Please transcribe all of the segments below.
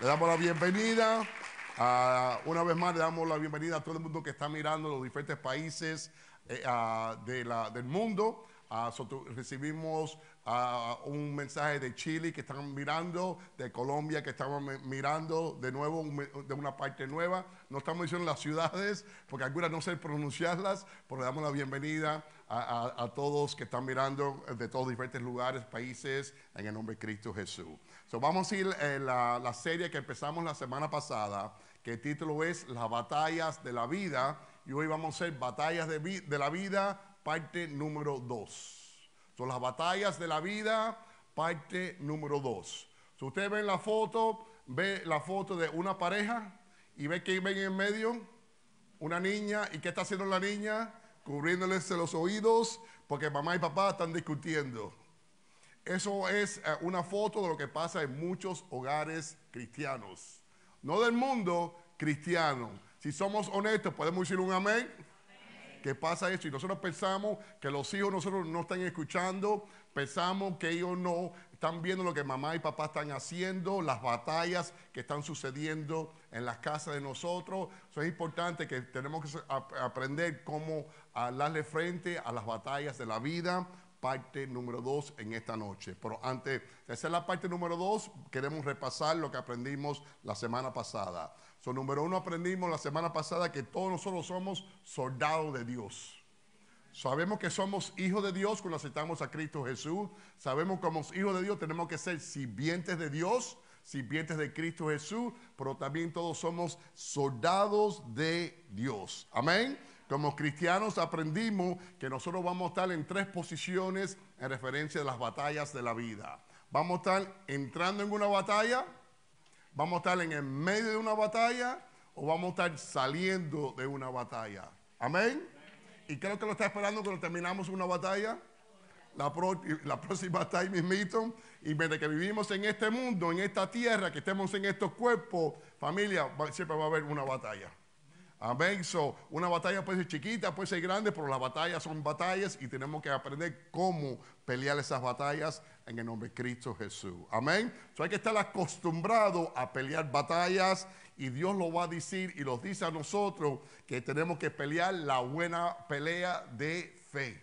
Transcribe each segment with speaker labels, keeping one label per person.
Speaker 1: Le damos la bienvenida. una vez más le damos la bienvenida a todo el mundo que está mirando los diferentes países eh, de la, del mundo. recibimos un mensaje de Chile que están mirando, de Colombia que estamos mirando, de nuevo de una parte nueva. No estamos diciendo las ciudades, porque algunas no sé pronunciarlas, pero le damos la bienvenida a, todos que están mirando eh, de todos diferentes lugares, países, en el nombre de Cristo Jesús. So, vamos a ir eh, a la, serie que empezamos la semana pasada, que el título es Las batallas de la vida, y hoy vamos a ser Batallas de, la vida, parte número 2. Son las batallas de la vida, parte número 2. Si usted ustedes ven la foto, ve la foto de una pareja y ve que ven en medio una niña. ¿Y qué está haciendo la niña? cubriéndoles los oídos porque mamá y papá están discutiendo. Eso es eh, una foto de lo que pasa en muchos hogares cristianos. No del mundo cristiano. Si somos honestos, podemos decir un amén. ¿Qué pasa esto Y nosotros pensamos que los hijos nosotros no están escuchando, pensamos que ellos no están viendo lo que mamá y papá están haciendo, las batallas que están sucediendo en las casas de nosotros. es importante que tenemos que aprender cómo darle frente a las batallas de la vida. Parte número dos en esta noche. Pero antes de hacer la parte número dos, queremos repasar lo que aprendimos la semana pasada. número uno, aprendimos la semana pasada que todos nosotros somos soldados de Dios. Sabemos que somos hijos de Dios cuando aceptamos a Cristo Jesús. Sabemos que como hijos de Dios tenemos que ser sirvientes de Dios, sirvientes de Cristo Jesús, pero también todos somos soldados de Dios. Amén. Como cristianos aprendimos que nosotros vamos a estar en tres posiciones en referencia a las batallas de la vida. Vamos a estar entrando en una batalla, vamos a estar en el medio de una batalla o vamos a estar saliendo de una batalla. Amén y creo que lo está esperando cuando terminamos una batalla. La, próxima está mismito. Y desde que vivimos en este mundo, en esta tierra, que estemos en estos cuerpos, familia, siempre va a haber una batalla. Amén. So, una batalla puede ser chiquita, puede ser grande, pero las batallas son batallas y tenemos que aprender cómo pelear esas batallas en el nombre de Cristo Jesús. Amén. So, hay que estar acostumbrado a pelear batallas y Dios lo va a decir y los dice a nosotros que tenemos que pelear la buena pelea de fe.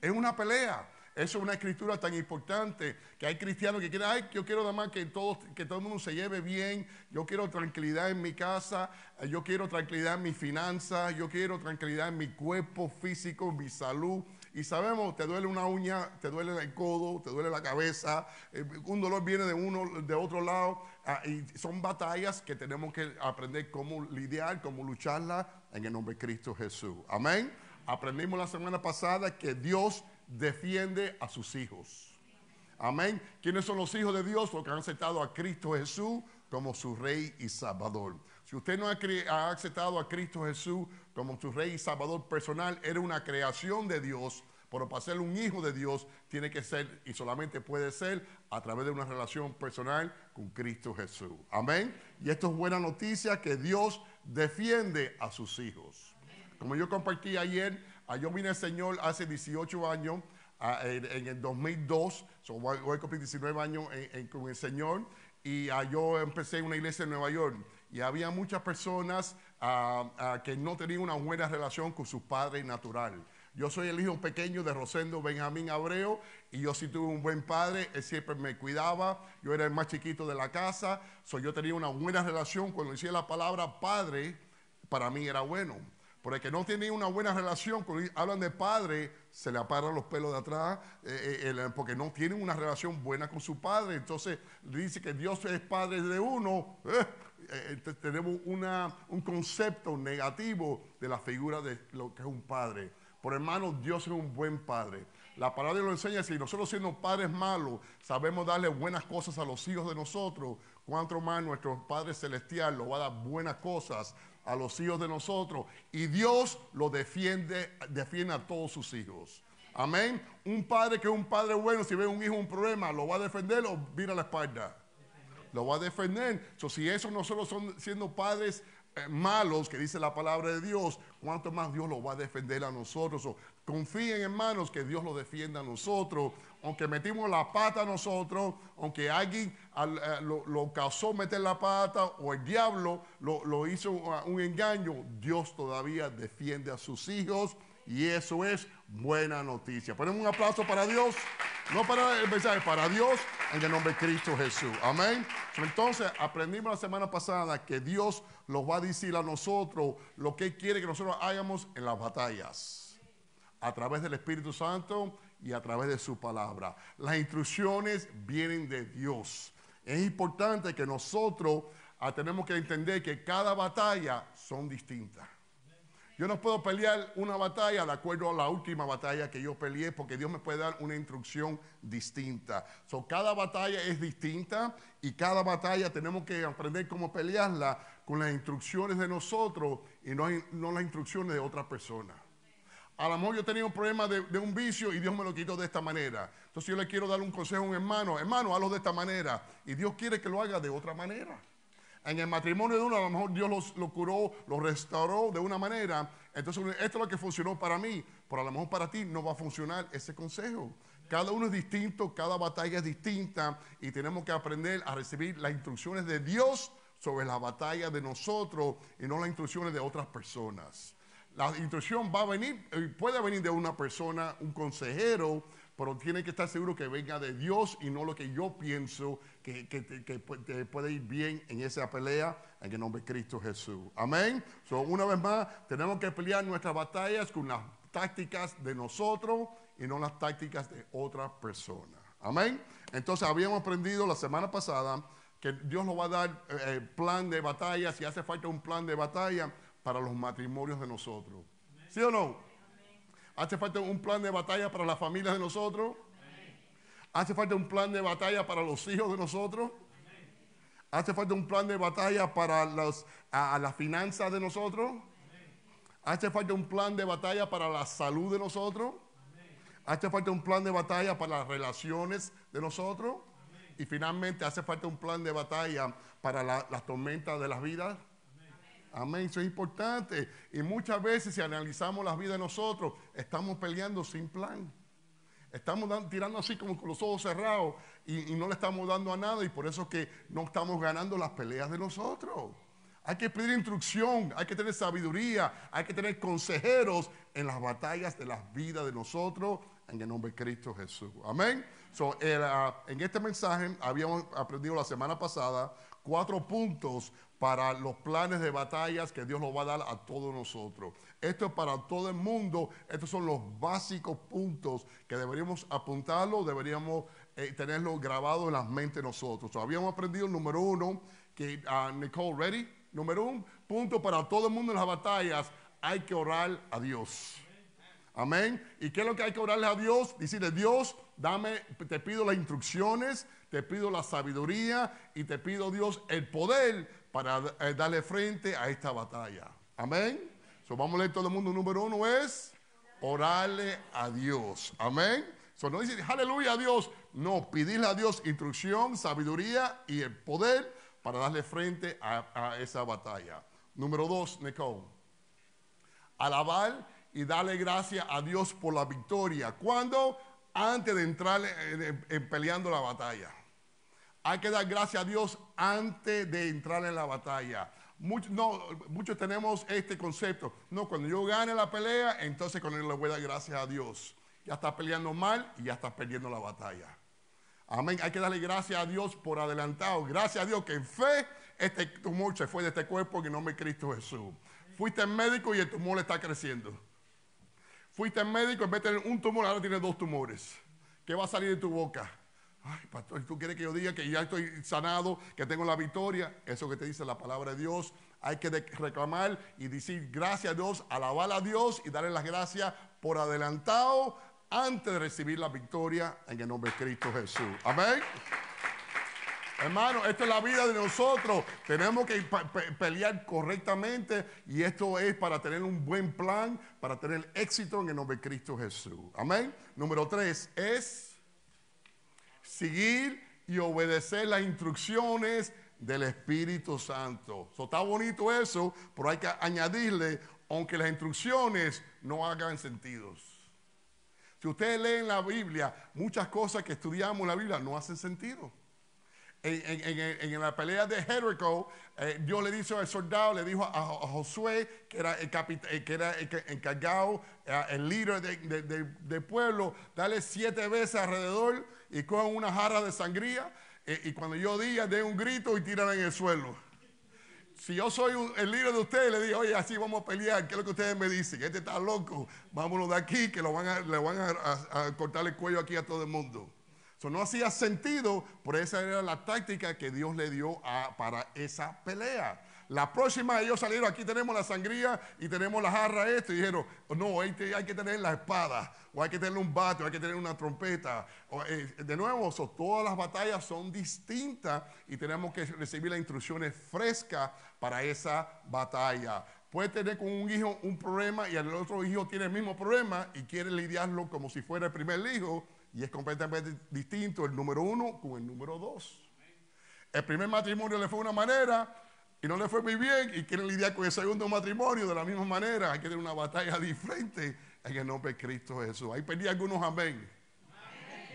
Speaker 1: Es una pelea. Esa es una escritura tan importante que hay cristianos que quieren, ay, yo quiero nada más que, todos, que todo el mundo se lleve bien, yo quiero tranquilidad en mi casa, eh, yo quiero tranquilidad en mis finanzas, yo quiero tranquilidad en mi cuerpo físico, en mi salud. Y sabemos, te duele una uña, te duele el codo, te duele la cabeza, eh, un dolor viene de uno, de otro lado, ah, y son batallas que tenemos que aprender cómo lidiar, cómo lucharla en el nombre de Cristo Jesús. Amén. Aprendimos la semana pasada que Dios defiende a sus hijos. Amén. ¿Quiénes son los hijos de Dios? Los que han aceptado a Cristo Jesús como su Rey y Salvador. Si usted no ha, aceptado a Cristo Jesús como su Rey y Salvador personal, era una creación de Dios, pero para ser un hijo de Dios tiene que ser y solamente puede ser a través de una relación personal con Cristo Jesús. Amén. Y esto es buena noticia que Dios defiende a sus hijos. Como yo compartí ayer, Ah, yo vine al Señor hace 18 ah, años, en, el 2002, so voy, 19 años con el Señor, y ah, yo empecé en una iglesia en Nueva York. Y había muchas personas que no tenían una buena relación con su padre natural. Yo soy el hijo pequeño de Rosendo Benjamín Abreu y yo sí tuve un buen padre, él siempre me cuidaba, yo era el más chiquito de la casa, yo tenía una buena relación, cuando decía la palabra padre, para mí era bueno. Por el que no tiene una buena relación, cuando hablan de padre, se le aparan los pelos de atrás, eh, eh, eh, porque no tienen una relación buena con su padre. Entonces dice que Dios es padre de uno. Eh, tenemos una, un concepto negativo de la figura de lo que es un padre. Por hermano, Dios es un buen padre. La palabra lo enseña, si nosotros siendo padres malos sabemos darle buenas cosas a los hijos de nosotros, ¿cuánto más nuestro Padre Celestial nos va a dar buenas cosas a los hijos de nosotros. Y Dios lo defiende, defiende a todos sus hijos. Amén. Un padre que es un padre bueno, si ve un hijo un problema, ¿lo va a defender o vira la espalda? Lo va a defender. So, si eso nosotros son, siendo padres eh, malos que dice la palabra de Dios, cuánto más Dios lo va a defender a nosotros. confíen, hermanos, que Dios lo defienda a nosotros. Aunque metimos la pata a nosotros, aunque alguien eh, lo, causó meter la pata o el diablo lo, hizo un, ah, un engaño, Dios todavía defiende a sus hijos y eso es buena noticia. Ponemos un aplauso para Dios. No para el mensaje, para Dios, en el nombre de Cristo Jesús. Amén. Entonces, aprendimos la semana pasada que Dios nos va a decir a nosotros lo que quiere que nosotros hagamos en las batallas. A través del Espíritu Santo y a través de su palabra. Las instrucciones vienen de Dios. Es importante que nosotros ah, tenemos que entender que cada batalla son distintas. Yo no puedo pelear una batalla de acuerdo a la última batalla que yo peleé porque Dios me puede dar una instrucción distinta. So, cada batalla es distinta y cada batalla tenemos que aprender cómo pelearla con las instrucciones de nosotros y no, no las instrucciones de otra persona. A lo mejor yo tenía un problema de, de, un vicio y Dios me lo quitó de esta manera. Entonces yo le quiero dar un consejo a un hermano. Hermano, hazlo de esta manera. Y Dios quiere que lo haga de otra manera en el matrimonio de uno, a lo mejor Dios lo curó, lo restauró de una manera. Entonces, esto es lo que funcionó para mí, pero a lo mejor para ti no va a funcionar ese consejo. Cada uno es distinto, cada batalla es distinta y tenemos que aprender a recibir las instrucciones de Dios sobre la batalla de nosotros y no las instrucciones de otras personas. La instrucción va a venir, eh, puede venir de una persona, un consejero, pero tienen que estar seguros que venga de Dios y no lo que yo pienso que, que, puede ir bien en esa pelea en el nombre de Cristo Jesús. Amén. una vez más, tenemos que pelear nuestras batallas con las tácticas de nosotros y no las tácticas de otra persona. Amén. Entonces habíamos aprendido la semana pasada que Dios nos va a dar el eh, eh, plan de batalla, si hace falta un plan de batalla para los matrimonios de nosotros. ¿Sí o no? Hace falta un plan de batalla para las familias de nosotros. Hace falta un plan de batalla para los hijos de nosotros. Hace falta un plan de batalla para los, las finanzas de nosotros. Hace falta un plan de batalla para la salud de nosotros. Hace falta un plan de batalla para las relaciones de nosotros. Y finalmente hace falta un plan de batalla para las tormentas de las vidas. Amén, eso es importante. Y muchas veces si analizamos la vida de nosotros, estamos peleando sin plan. Estamos tirando así como con los ojos cerrados y, no le estamos dando a nada y por eso que no estamos ganando las peleas de nosotros. Hay que pedir instrucción, hay que tener sabiduría, hay que tener consejeros en las batallas de las vidas de nosotros en el nombre de Cristo Jesús. Amén. en este mensaje habíamos aprendido la semana pasada cuatro puntos para los planes de batallas que Dios nos va a dar a todos nosotros. Esto es para todo el mundo. Estos son los básicos puntos que deberíamos apuntarlo, deberíamos eh, tenerlo grabado en las mentes nosotros. habíamos aprendido el número uno, que uh, Nicole, ¿ready? Número uno, punto para todo el mundo en las batallas, hay que orar a Dios. Amén. ¿Y qué es lo que hay que orarle a Dios? Decirle, Dios, dame, te pido las instrucciones, te pido la sabiduría y te pido, Dios, el poder para eh, darle frente a esta batalla. Amén. So, vamos a leer todo el mundo. Número uno es orarle a Dios. Amén. So, no dice aleluya a Dios. No, pedirle a Dios instrucción, sabiduría y el poder para darle frente a, esa batalla. Número dos, Nicole. Alabar y darle gracias a Dios por la victoria. ¿Cuándo? Antes de entrar eh, en peleando la batalla. Hay que dar gracias a Dios antes de entrar en la batalla. muchos tenemos este concepto. No, cuando yo gane la pelea, entonces con él le voy a dar gracias a Dios. Ya estás peleando mal y ya estás perdiendo la batalla. Amén. Hay que darle gracias a Dios por adelantado. Gracias a Dios que en fe este tumor se fue de este cuerpo en el nombre de Cristo Jesús. Fuiste médico y el tumor está creciendo. Fuiste médico, en vez de tener un tumor, ahora tienes dos tumores. ¿Qué va a salir de tu boca? Ay, pastor, ¿tú quieres que yo diga que ya estoy sanado, que tengo la victoria? Eso que te dice la palabra de Dios. Hay que reclamar y decir gracias a Dios, alabar a Dios y darle las gracias por adelantado antes de recibir la victoria en el nombre de Cristo Jesús. Amén. Hermano, esta es la vida de nosotros. Tenemos que pelear correctamente y esto es para tener un buen plan, para tener éxito en el nombre de Cristo Jesús. Amén. Número tres es seguir y obedecer las instrucciones del Espíritu Santo. está bonito eso, pero hay que añadirle, aunque las instrucciones no hagan sentido. Si ustedes leen la Biblia, muchas cosas que estudiamos en la Biblia no hacen sentido. En, la pelea de Jericho, eh, Dios le dice al soldado, le dijo a, Josué, que era el, eh, que era encargado, eh, el líder del pueblo, dale siete veces alrededor y cojan una jarra de sangría eh, y, cuando yo diga, den un grito y tiran en el suelo. Si yo soy el líder de ustedes, le digo, oye, así vamos a pelear, ¿qué es lo que ustedes me dicen? Este está loco, vámonos de aquí, que lo van le van a, cortar el cuello aquí a todo el mundo. Eso no hacía sentido, pero esa era la táctica que Dios le dio para esa pelea. La próxima ellos salieron, aquí tenemos la sangría y tenemos la jarra esto Y dijeron, no, este, hay que tener la espada, o hay que tener un bate, o hay que tener una trompeta. Eh, de nuevo, todas las batallas son distintas y tenemos que recibir las instrucciones frescas para esa batalla. Puede tener con un hijo un problema y el otro hijo tiene el mismo problema y quiere lidiarlo como si fuera el primer hijo y es completamente distinto el número uno con el número dos. El primer matrimonio le fue una manera, y no le fue muy bien y quieren lidiar con el segundo matrimonio de la misma manera. Hay que tener una batalla diferente en el nombre de Cristo Jesús. Ahí perdí algunos amén.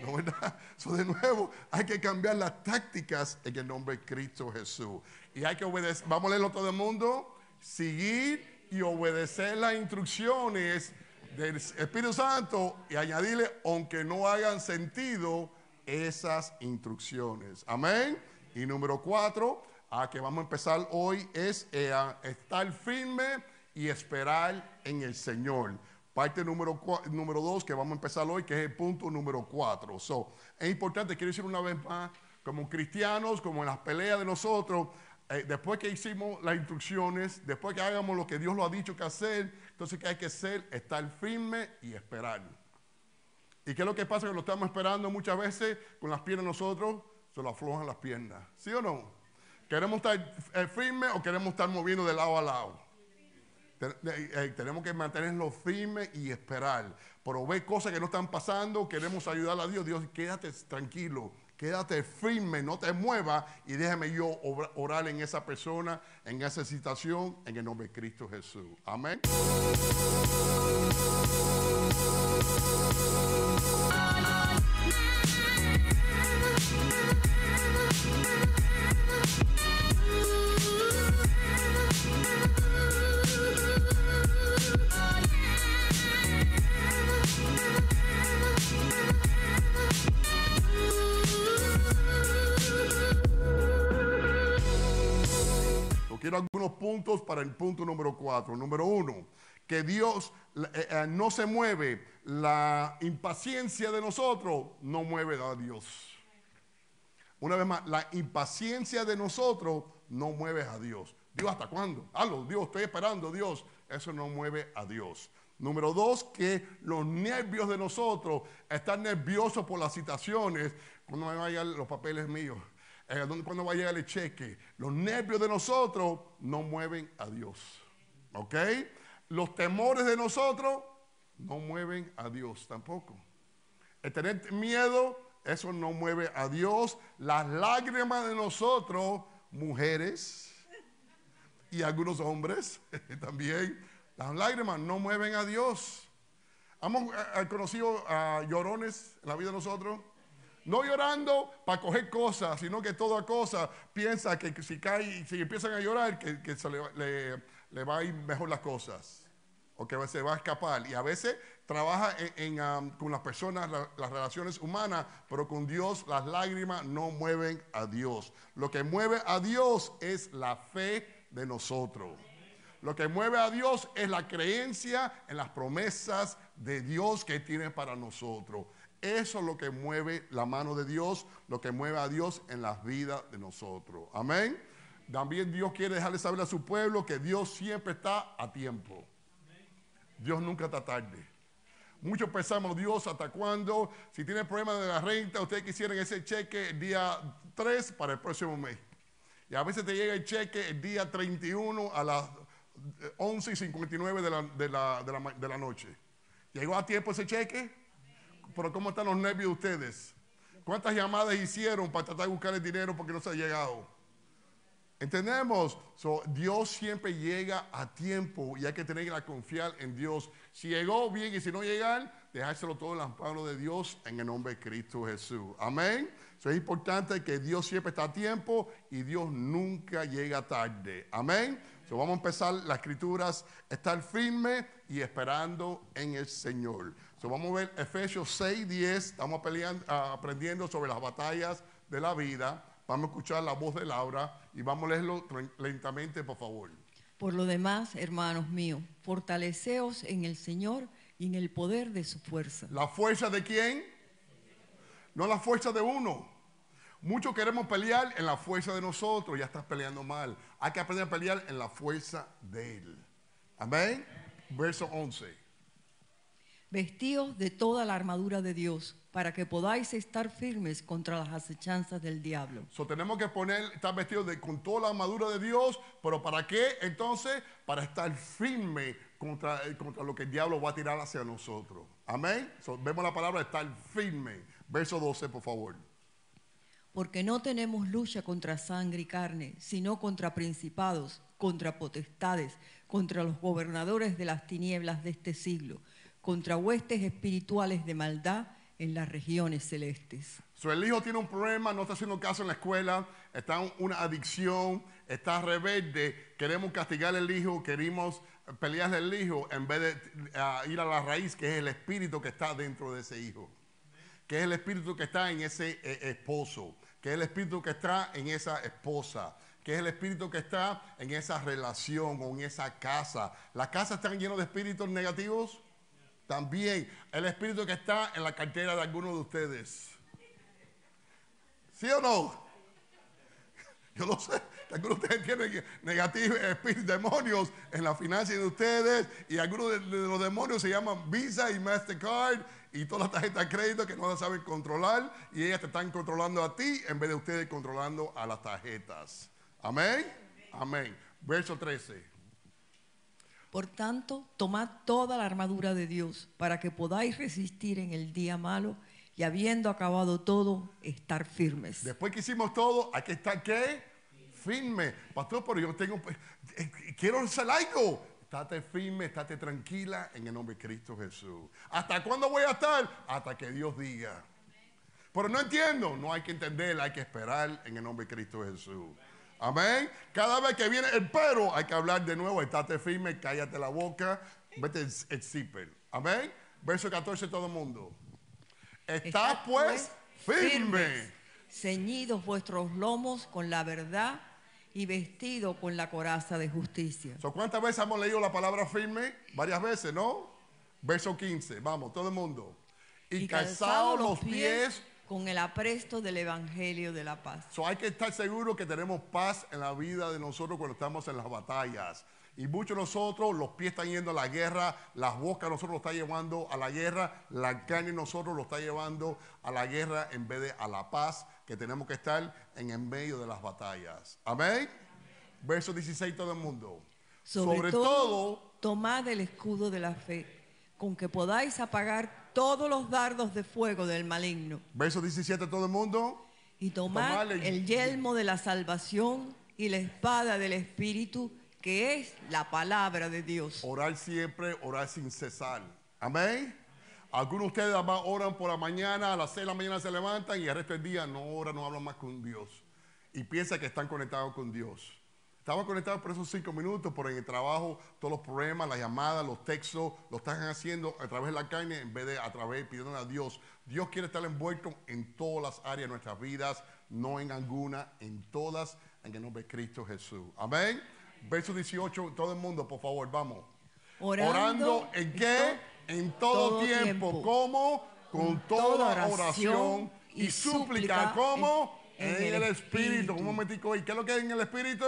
Speaker 1: ¿No verdad? Eso de nuevo, hay que cambiar las tácticas en el nombre de Cristo Jesús. Y hay que obedecer. Vamos a leerlo todo el mundo. Seguir y obedecer las instrucciones del Espíritu Santo y añadirle, aunque no hagan sentido, esas instrucciones. Amén. Y número cuatro a que vamos a empezar hoy es eh, estar firme y esperar en el Señor. Parte número, número dos que vamos a empezar hoy, que es el punto número cuatro. So, es importante, quiero decir una vez más, como cristianos, como en las peleas de nosotros, eh, después que hicimos las instrucciones, después que hagamos lo que Dios lo ha dicho que hacer, entonces que hay que ser Estar firme y esperar. ¿Y qué es lo que pasa? Que lo estamos esperando muchas veces con las piernas nosotros, se nos aflojan las piernas. ¿Sí o no? ¿Queremos estar eh, firmes o queremos estar moviendo de lado a lado? Eh, eh, tenemos que mantenerlo firme y esperar. Pero ve cosas que no están pasando, queremos ayudar a Dios. Dios, quédate tranquilo, quédate firme, no te muevas y déjame yo orar en esa persona, en esa situación, en el nombre de Cristo Jesús. Amén. Quiero algunos puntos para el punto número cuatro. Número uno, que Dios eh, eh, no se mueve. La impaciencia de nosotros no mueve a Dios. Una vez más, la impaciencia de nosotros no mueve a Dios. Dios, ¿hasta cuándo? Aló, Dios, estoy esperando, Dios. Eso no mueve a Dios. Número dos, que los nervios de nosotros, están nerviosos por las citaciones, cuando me vayan los papeles míos cuando cuándo va a llegar el cheque. Los nervios de nosotros no mueven a Dios. ¿Ok? Los temores de nosotros no mueven a Dios tampoco. El tener miedo, eso no mueve a Dios. Las lágrimas de nosotros, mujeres y algunos hombres también, las lágrimas no mueven a Dios. Hemos eh, eh, conocido a llorones en la vida de nosotros. No llorando para coger cosas, sino que toda cosa piensa que si cae, si empiezan a llorar, que, se le, van a ir mejor las cosas. O que se va a escapar. Y a veces trabaja con las personas, las relaciones humanas, pero con Dios las lágrimas no mueven a Dios. Lo que mueve a Dios es la fe de nosotros. Lo que mueve a Dios es la creencia en las promesas de Dios que tiene para nosotros. Eso es lo que mueve la mano de Dios, lo que mueve a Dios en las vidas de nosotros. Amén. También Dios quiere dejarle saber a su pueblo que Dios siempre está a tiempo. Dios nunca está tarde. Muchos pensamos, Dios, ¿hasta cuándo? Si tiene problemas de la renta, ustedes quisieran ese cheque el día 3 para el próximo mes. Y a veces te llega el cheque el día 31 a las 11 eh, y 59 de la, de la, de la, de la noche. ¿Llegó a tiempo ese cheque? pero ¿cómo están los nervios de ustedes? ¿Cuántas llamadas hicieron para tratar de buscar el dinero porque no se ha llegado? ¿Entendemos? Dios siempre llega a tiempo y hay que tener la confiar en Dios. Si llegó bien y si no llegan, dejárselo todo en las manos de Dios en el nombre de Cristo Jesús. Amén. es importante que Dios siempre está a tiempo y Dios nunca llega tarde. Amén. vamos a empezar las escrituras, estar firme y esperando en el Señor vamos a ver Efesios 6, 10. Estamos peleando, ah, aprendiendo sobre las batallas de la vida. Vamos a escuchar la voz de Laura y vamos a leerlo lentamente, por favor.
Speaker 2: Por lo demás, hermanos míos, fortaleceos en el Señor y en el poder de su fuerza.
Speaker 1: ¿La fuerza de quién? No la fuerza de uno. Muchos queremos pelear en la fuerza de nosotros, ya estás peleando mal. Hay que aprender a pelear en la fuerza de Él. Amén.
Speaker 2: Verso 11. Vestidos de toda la armadura de Dios para que podáis estar firmes contra las acechanzas del diablo. So, tenemos que poner, estar vestidos
Speaker 1: de, con toda la armadura de Dios, pero ¿para qué? Entonces, para estar firme contra, eh, contra lo que el diablo va a tirar hacia nosotros. Amén. vemos la palabra estar firme. Verso 12, por favor.
Speaker 2: Porque no tenemos lucha contra sangre y carne, sino contra principados, contra potestades, contra los gobernadores de las tinieblas de este siglo contra huestes espirituales de maldad en las regiones celestes.
Speaker 1: Su el hijo tiene un problema, no está haciendo caso en la escuela, está en una adicción, está rebelde, queremos castigar al hijo, queremos pelear al hijo en vez de ir a la raíz, que es el espíritu que está dentro de ese hijo, que es el espíritu que está en ese eh, esposo, que es el espíritu que está en esa esposa que es el espíritu que está en esa relación o en esa casa. ¿Las casas están llenas de espíritus negativos? también el espíritu que está en la cartera de algunos de ustedes. ¿Sí o no? Yo lo sé. Algunos de ustedes tienen negativos espíritus, demonios en la finanza de ustedes. Y algunos de los demonios se llaman Visa y Mastercard y todas las tarjetas de crédito que no las saben controlar. Y ellas te están controlando a ti en vez de ustedes controlando a las tarjetas. Amén. Amén. Verso 13.
Speaker 2: Por tanto, tomad toda la armadura de Dios para que podáis resistir en el día malo y habiendo acabado todo, estar firmes. Después que hicimos todo, aquí está qué?
Speaker 1: Firme. Pastor, pero yo tengo, pues, eh, quiero ser laico. Estate firme, estate tranquila en el nombre de Cristo Jesús. ¿Hasta cuándo voy a estar? Hasta que Dios diga. Pero no entiendo, no hay que entender, hay que esperar en el nombre de Cristo Jesús. Amén. Cada vez que viene el pero, hay que hablar de nuevo. Estate firme, cállate la boca, vete el, el Amén. Verso 14, todo el mundo. Estás
Speaker 2: pues, pues firme. ceñidos vuestros lomos con la verdad y vestido con la coraza de justicia. ¿Cuántas veces hemos leído la palabra firme?
Speaker 1: Varias veces, ¿no? Verso 15, vamos, todo el mundo. Y, y los pies
Speaker 2: con el apresto del Evangelio de la paz. hay que estar seguro que tenemos
Speaker 1: paz en la vida de nosotros cuando estamos en las batallas. Y muchos de nosotros, los pies están yendo a la guerra, las bocas nosotros lo está llevando a la guerra, la carne nosotros lo está llevando a la guerra en vez de a la paz que tenemos que estar en el medio de las batallas.
Speaker 2: Amén. Verso 16 todo el
Speaker 1: mundo. Sobre, todo, todo,
Speaker 2: tomad el escudo de la fe con que podáis apagar todos los dardos de fuego del maligno.
Speaker 1: Verso 17, todo el mundo. Y tomar el
Speaker 2: yelmo de la salvación y la espada del Espíritu, que es la palabra de Dios. Orar
Speaker 1: siempre, orar sin cesar. Amén. Algunos de ustedes oran por la mañana, a las 6 de la mañana se levantan y el resto del día no oran, no hablan más con Dios. Y piensan que están conectados con Dios estamos conectados por esos cinco minutos, por en el trabajo, todos los problemas, las llamadas, los textos, lo están haciendo a través de la carne en vez de a través pidiendo a Dios. Dios quiere estar envuelto en todas las áreas de nuestras vidas, no en alguna, en todas, en que nos ve Cristo Jesús. Amén. Verso 18, todo el mundo, por favor, vamos. Orando, en qué? En todo, tiempo. ¿Cómo? Con, toda, oración y súplica. ¿Cómo? En, el, espíritu. Un ¿y qué es lo que hay en el espíritu?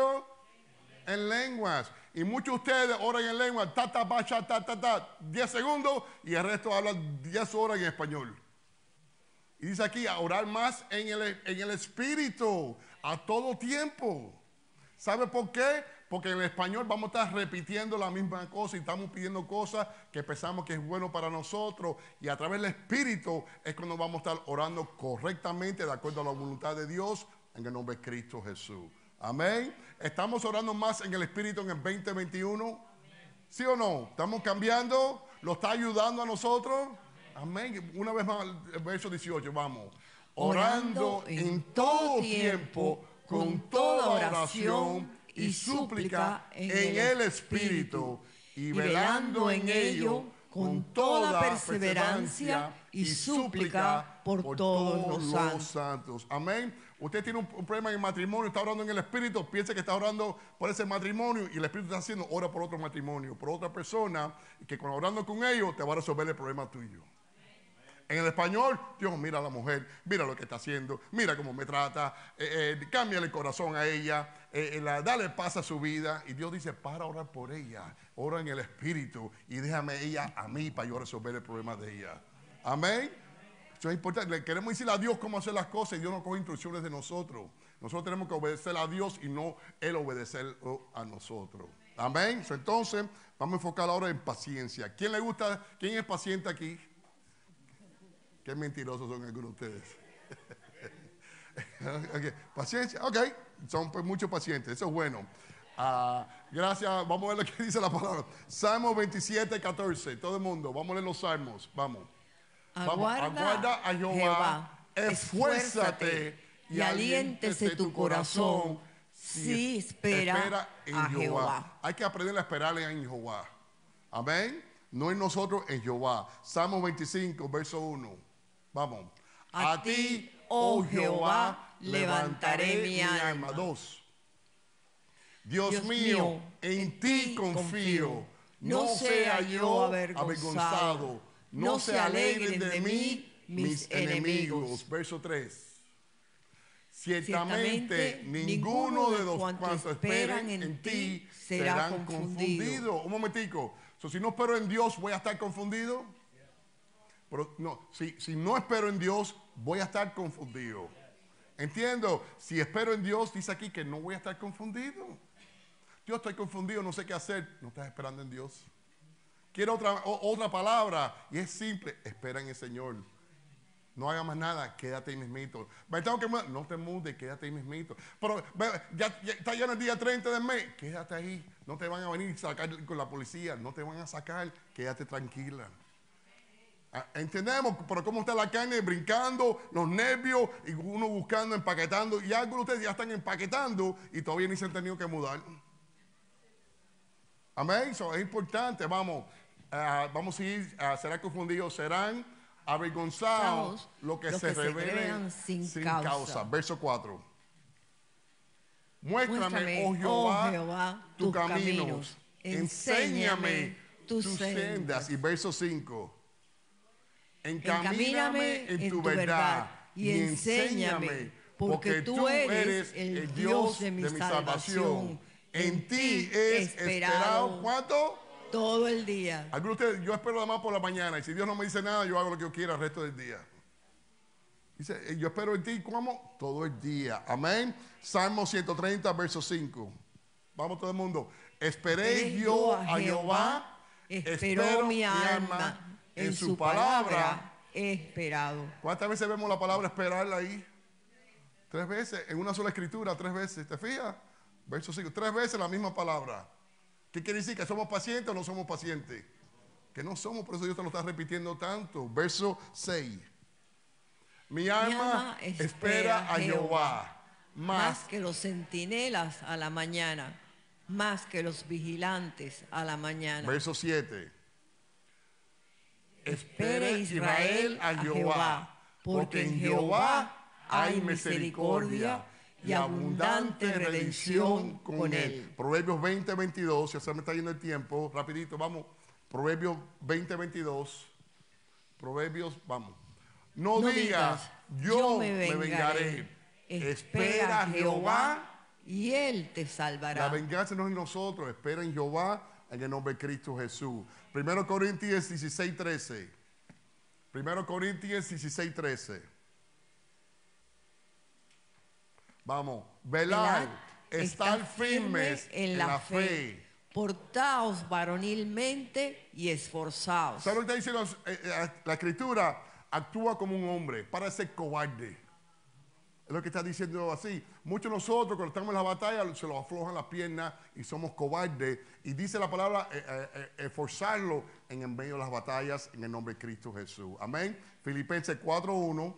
Speaker 1: en lenguas. Y muchos de ustedes oran en lenguas, ta, ta, cha ta, ta, 10 segundos y el resto habla 10 horas en español. Y dice aquí, a orar más en el, en el espíritu, a todo tiempo. ¿Sabe por qué? Porque en español vamos a estar repitiendo la misma cosa y estamos pidiendo cosas que pensamos que es bueno para nosotros. Y a través del Espíritu es cuando vamos a estar orando correctamente de acuerdo a la voluntad de Dios en el nombre de Cristo Jesús. Amén. ¿Estamos orando más en el Espíritu en el 2021? ¿Sí o no? ¿Estamos cambiando? ¿Lo está ayudando a nosotros? Amén. Una vez más, el verso 18, vamos. Orando, en todo tiempo, con toda oración
Speaker 2: y súplica en el Espíritu, y velando en ello con toda perseverancia y súplica
Speaker 1: por todos los santos. Amén. Usted tiene un, problema en el matrimonio, está orando en el Espíritu, piensa que está orando por ese matrimonio y el Espíritu está haciendo, ora por otro matrimonio, por otra persona, que con, orando con ellos te va a resolver el problema tuyo. En el español, Dios mira a la mujer, mira lo que está haciendo, mira cómo me trata, eh, eh cámbiale el corazón a ella, eh, eh, dale paz a su vida. Y Dios dice, para orar por ella, ora en el Espíritu y déjame ella a mí para yo resolver el problema de ella. Amén. Eso importante. Queremos decirle a Dios cómo hacer las cosas y Dios no coge instrucciones de nosotros. Nosotros tenemos que obedecer a Dios y no Él obedecer a nosotros. Amén. Entonces, vamos a enfocar ahora en paciencia. ¿Quién le gusta? ¿Quién es paciente aquí? Qué mentirosos son algunos de ustedes. Paciencia, ok. Son pues, muchos pacientes, eso es bueno. Ah, gracias, vamos a ver lo que dice la palabra. Salmo 27, 14. Todo el mundo, vamos a leer los salmos. Vamos aguarda, a Jehová, esfuérzate y aliéntese tu corazón
Speaker 2: si espera, en Jehová.
Speaker 1: Hay que aprender a esperar en Jehová. Amén. No en nosotros, en Jehová. Salmo 25, verso 1. Vamos. A, ti, oh, oh Jehová, levantaré mi alma. Dos. Dios, mío, en ti confío. No sea yo avergonzado no, se alegren de mí mis enemigos. Verso 3. Ciertamente, ninguno de los cuantos esperan en ti serán confundidos. Un momentico. si no espero en Dios, voy a estar confundido. Pero no, si, si no espero en Dios, voy a estar confundido. Entiendo, si espero en Dios, dice aquí que no voy a estar confundido. Yo estoy confundido, no sé qué hacer. No estás esperando en Dios. Quiero otra, otra palabra. Y es simple. Espera en el Señor. No haga más nada, quédate ahí mismito. que No te mudes, quédate ahí mismito. Pero ya, ya está el día 30 de mes, quédate ahí. No te van a venir a sacar con la policía, no te van a sacar, quédate tranquila. Ah, entendemos, pero cómo está la carne brincando, los nervios, y uno buscando, empaquetando. Y algunos de ustedes ya están empaquetando y todavía ni se han tenido que mudar. Amén, eso es importante, vamos. Ah, vamos a ir, será confundido, confundidos, serán avergonzados los que, se, que sin, causa. Verso 4. Muéstrame, oh, oh Jehová, tus caminos. Enséñame tus sendas. Y verso 5. Encamíname, en tu verdad, verdad y enséñame, porque tú eres el Dios de mi salvación. En ti es esperado.
Speaker 2: ¿Cuánto? Todo el día.
Speaker 1: yo espero nada más por la mañana y si Dios no me dice nada, yo hago lo que yo quiera el resto del día. Dice, eh, yo espero en ti, ¿cómo? Todo el día. Amén. Salmo 130, verso 5. Vamos todo el mundo. Esperé yo a Jehová,
Speaker 2: espero mi alma en su palabra. esperado. ¿Cuántas veces
Speaker 1: vemos la palabra esperarla ahí? Tres veces, en una sola escritura, tres veces. ¿Te fijas? Verso 5, tres veces la misma palabra. ¿Qué quiere decir? ¿Que somos pacientes o no somos pacientes? Que no somos, por eso Dios te lo está repitiendo tanto. Verso 6.
Speaker 2: Mi alma,
Speaker 1: espera, a Jehová,
Speaker 2: más, que los centinelas a la mañana, más que los vigilantes a la mañana. Verso
Speaker 1: 7. Espere Israel a Jehová, porque en Jehová hay misericordia y abundante redención con Él. Proverbios 20, 22, ya se me está yendo el tiempo, rapidito, vamos. Proverbios 20, 22. Proverbios, vamos. No, digas, yo, me, vengaré. Espera Jehová
Speaker 2: y Él te salvará. La
Speaker 1: venganza no es en nosotros, espera en Jehová en el nombre de Cristo Jesús. Primero Corintios 16, 13. Primero Corintios 16, 13.
Speaker 2: Vamos, velar, estar firmes en la, fe. Portaos varonilmente
Speaker 1: y esforzados. ¿Sabes lo que está diciendo eh, eh, la escritura? Actúa como un hombre, para ser cobarde. Es lo que está diciendo así. Muchos de nosotros cuando estamos en la batalla se nos aflojan las piernas y somos cobardes. Y dice la palabra eh, esforzarlo en el medio de las batallas en el nombre de Cristo Jesús. Amén. Filipenses 4.1.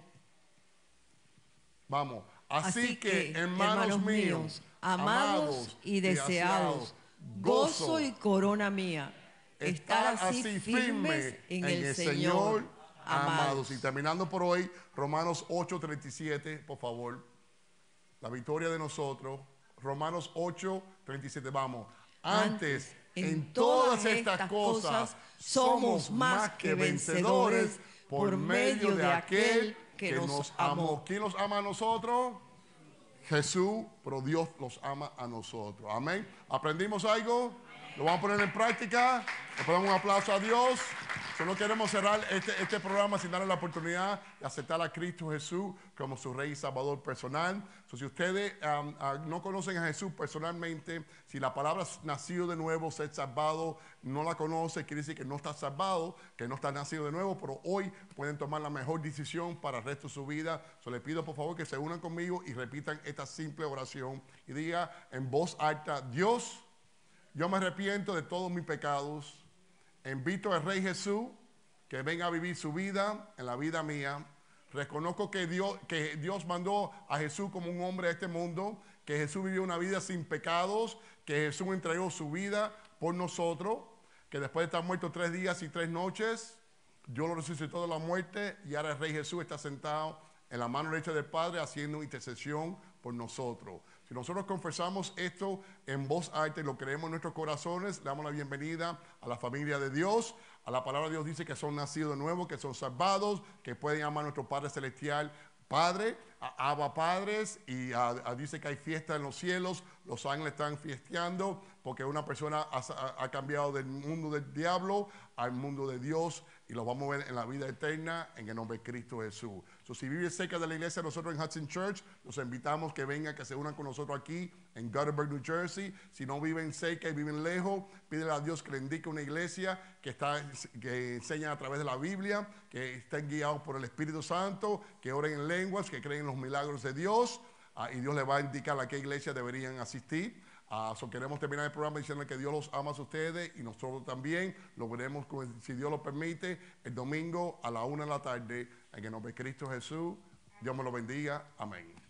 Speaker 2: Vamos. Así que, hermanos míos, amados y deseados, gozo y corona mía, estar así firmes en el Señor,
Speaker 1: amados. Y terminando por hoy, Romanos 8:37, por favor, la victoria de nosotros. Romanos 8:37, vamos. Antes, en todas estas cosas, somos más que vencedores por, medio, de, aquel que, nos amó. ¿Quién nos ama a nosotros? Jesús, pero Dios los ama a nosotros. Amén. ¿Aprendimos algo? Lo vamos a poner en práctica. Le ponemos un aplauso a Dios. Solo queremos cerrar este, este, programa sin darle la oportunidad de aceptar a Cristo Jesús como su Rey y Salvador personal. si ustedes um, ah, no conocen a Jesús personalmente, si la palabra nacido de nuevo, ser salvado, no la conoce, quiere decir que no está salvado, que no está nacido de nuevo, pero hoy pueden tomar la mejor decisión para el resto de su vida. yo les pido por favor que se unan conmigo y repitan esta simple oración y diga en voz alta, Dios yo me arrepiento de todos mis pecados. Invito al Rey Jesús que venga a vivir su vida en la vida mía. Reconozco que Dios, mandó a Jesús como un hombre a este mundo, que Jesús vivió una vida sin pecados, que Jesús entregó su vida por nosotros, que después de estar muerto tres días y tres noches, yo lo resucitó de la muerte y ahora el Rey Jesús está sentado en la mano derecha del Padre haciendo intercesión por nosotros. Si nosotros confesamos esto en voz alta y lo creemos en nuestros corazones, le damos la bienvenida a la familia de Dios. A la palabra de Dios dice que son nacidos nuevos, que son salvados, que pueden amar a nuestro Padre Celestial Padre, a Padres, y dice que hay fiesta en los cielos, los ángeles están fiesteando, porque una persona ha, ha, cambiado del mundo del diablo al mundo de Dios, y lo vamos a ver en la vida eterna, en el nombre de Cristo Jesús si vive cerca de la iglesia, nosotros en Hudson Church, los invitamos que vengan, que se unan con nosotros aquí en Gutterberg, New Jersey. Si no viven cerca y viven lejos, pídele a Dios que le indique una iglesia que, está, que enseña a través de la Biblia, que estén guiados por el Espíritu Santo, que oren en lenguas, que creen en los milagros de Dios. Ah, y Dios le va a indicar a qué iglesia deberían asistir. Ah, so queremos terminar el programa diciendo que Dios los ama a ustedes y nosotros también. Lo veremos, si Dios lo permite, el domingo a la una de la tarde en el nombre de Cristo Jesús, Dios me lo bendiga. Amén.